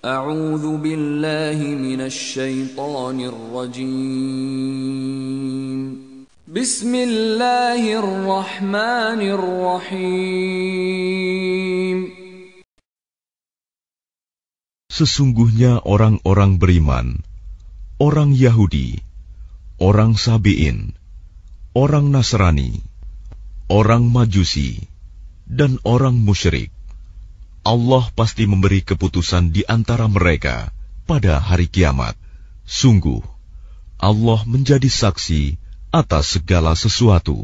أعوذ بالله من الشيطان الرجيم بسم الله الرحمن الرحيم Sesungguhnya orang-orang beriman, orang Yahudi, orang Sabi'in, orang Nasrani, orang Majusi, dan orang musyrik Allah pasti memberi keputusan di antara mereka pada hari kiamat. Sungguh, Allah menjadi saksi atas segala sesuatu.